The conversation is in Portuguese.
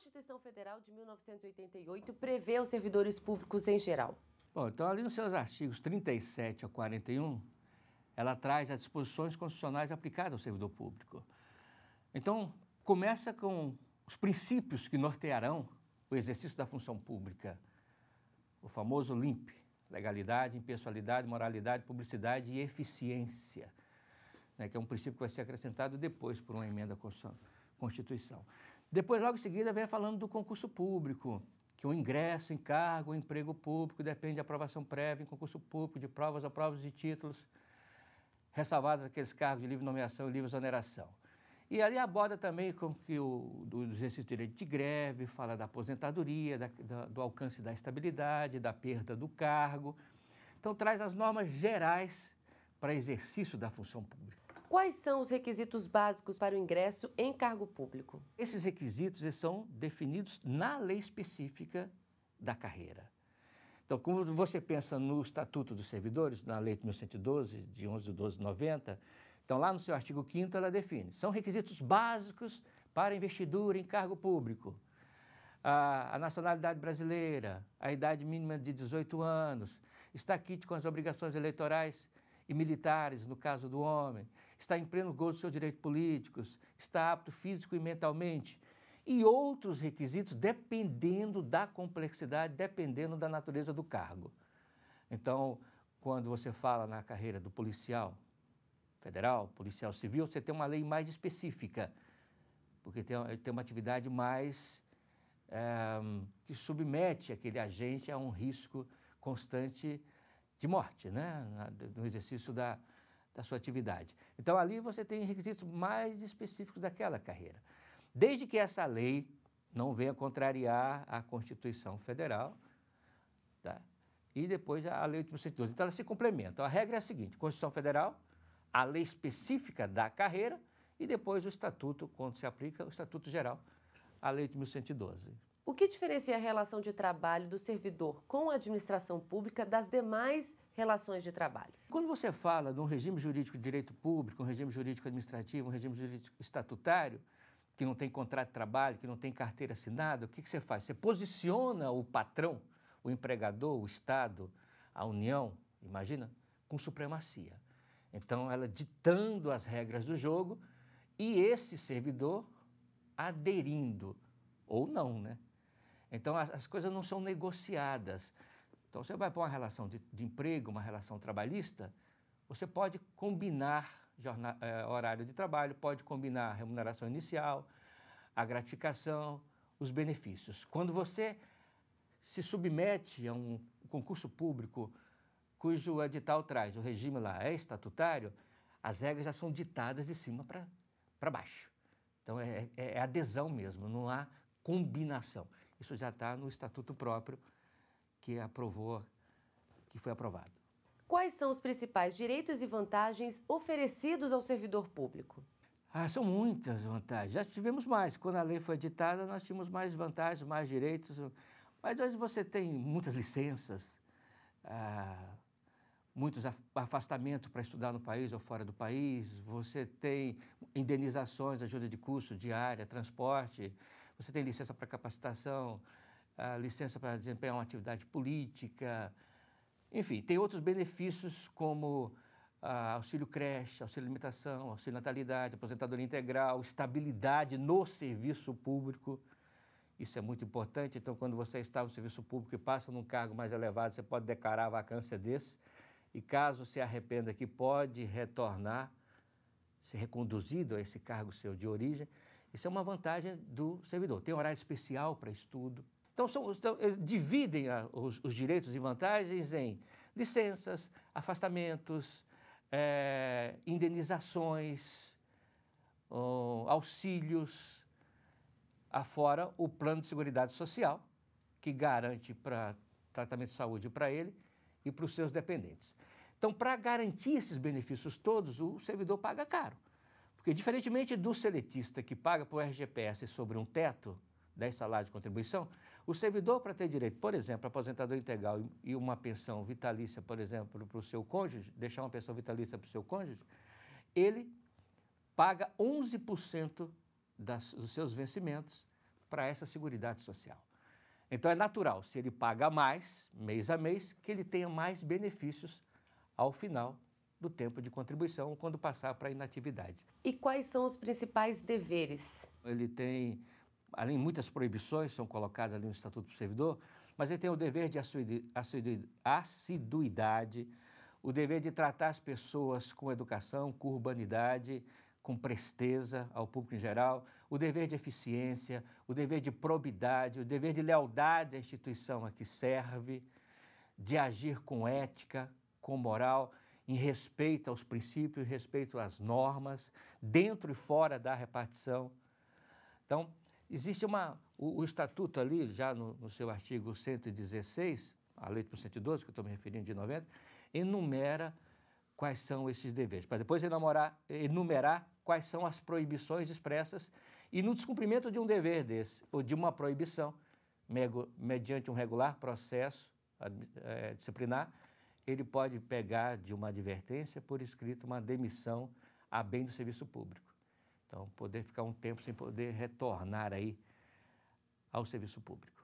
Constituição Federal de 1988 prevê os servidores públicos em geral? Bom, então ali nos seus artigos 37 a 41, ela traz as disposições constitucionais aplicadas ao servidor público. Então, começa com os princípios que nortearão o exercício da função pública, o famoso LIMP, legalidade, impessoalidade, moralidade, publicidade e eficiência, né, que é um princípio que vai ser acrescentado depois por uma emenda à Constituição. Depois, logo em seguida, vem falando do concurso público, que o ingresso, encargo, o emprego público depende de aprovação prévia em concurso público, de provas ou provas de títulos, ressalvados aqueles cargos de livre nomeação e livre exoneração. E ali aborda também com que o, do exercício de direito de greve, fala da aposentadoria, da, da, do alcance da estabilidade, da perda do cargo. Então, traz as normas gerais para exercício da função pública. Quais são os requisitos básicos para o ingresso em cargo público? Esses requisitos são definidos na lei específica da carreira. Então, como você pensa no Estatuto dos Servidores, na Lei de 1112, de 11 de 12 de 90, então lá no seu artigo 5 ela define, são requisitos básicos para investidura em cargo público. A, a, nacionalidade brasileira, a idade mínima de 18 anos, está quite com as obrigações eleitorais e militares, no caso do homem, está em pleno gozo dos seus direitos políticos, está apto físico e mentalmente, e outros requisitos dependendo da complexidade, dependendo da natureza do cargo. Então, quando você fala na carreira do policial federal, policial civil, você tem uma lei mais específica, porque tem, tem uma atividade mais é, que submete aquele agente a um risco constante de morte, né? no exercício da, da sua atividade. Então, ali você tem requisitos mais específicos daquela carreira. Desde que essa lei não venha contrariar a Constituição Federal tá? e depois a Lei 8.112. Então, elas se complementam. A regra é a seguinte, Constituição Federal, a lei específica da carreira e depois o estatuto, quando se aplica, o estatuto geral, a Lei 8.112. O que diferencia a relação de trabalho do servidor com a administração pública das demais relações de trabalho? Quando você fala de um regime jurídico de direito público, um regime jurídico administrativo, um regime jurídico estatutário, que não tem contrato de trabalho, que não tem carteira assinada, o que, que você faz? Você posiciona o patrão, o empregador, o Estado, a União, imagina, com supremacia. Então, ela ditando as regras do jogo e esse servidor aderindo, ou não, né? Então, as, as coisas não são negociadas. Então, você vai para uma relação de, de emprego, uma relação trabalhista, você pode combinar jornal, eh, horário de trabalho, pode combinar a remuneração inicial, a gratificação, os benefícios. Quando você se submete a um concurso público cujo edital traz o regime lá é estatutário, as regras já são ditadas de cima para baixo. Então é, é, é adesão mesmo, não há combinação. Isso já está no estatuto próprio que aprovou, que foi aprovado. Quais são os principais direitos e vantagens oferecidos ao servidor público? Ah, são muitas vantagens. Já tivemos mais. Quando a lei foi editada, nós tínhamos mais vantagens, mais direitos. Mas hoje você tem muitas licenças, ah, muitos afastamentos para estudar no país ou fora do país. Você tem indenizações, ajuda de custo diária, transporte. Você tem licença para capacitação, ah, licença para desempenhar uma atividade política, enfim, tem outros benefícios como ah, auxílio creche, auxílio alimentação, auxílio natalidade, aposentadoria integral, estabilidade no serviço público. Isso é muito importante. Então, quando você é está no serviço público e passa num cargo mais elevado, você pode declarar a vacância desse. E caso se arrependa que pode retornar, ser reconduzido a esse cargo seu de origem. Isso é uma vantagem do servidor. Tem horário especial para estudo. Então, são, são, dividem a, os, os, direitos e vantagens em licenças, afastamentos, é, indenizações, ó, auxílios, afora o plano de segurança social, que garante para tratamento de saúde para ele e para os seus dependentes. Então, para garantir esses benefícios todos, o servidor paga caro. Porque, diferentemente do seletista que paga por RGPS sobre um teto, 10 salários de contribuição, o servidor, para ter direito, por exemplo, a aposentadoria integral e uma pensão vitalícia, por exemplo, para o seu cônjuge, deixar uma pensão vitalícia para o seu cônjuge, ele paga 11% das, dos seus vencimentos para essa Seguridade Social. Então é natural, se ele paga mais, mês a mês, que ele tenha mais benefícios ao final do tempo de contribuição quando passar para a inatividade. E quais são os principais deveres? Ele tem, além muitas proibições são colocadas ali no Estatuto do Servidor, mas ele tem o dever de assiduidade, o dever de tratar as pessoas com educação, com urbanidade, com presteza ao público em geral, o dever de eficiência, o dever de probidade, o dever de lealdade à instituição a que serve, de agir com ética, com moral em respeito aos princípios, em respeito às normas, dentro e fora da repartição. Então, existe uma. O, o estatuto ali, já no, no, seu artigo 116, a lei 112, que eu estou me referindo, de 90, enumera quais são esses deveres, para depois enumerar, enumerar quais são as proibições expressas e no descumprimento de um dever desse, ou de uma proibição, mediante um regular processo é, disciplinar, ele pode pegar de uma advertência por escrito uma demissão a bem do serviço público. Então, poder ficar um tempo sem poder retornar aí ao serviço público.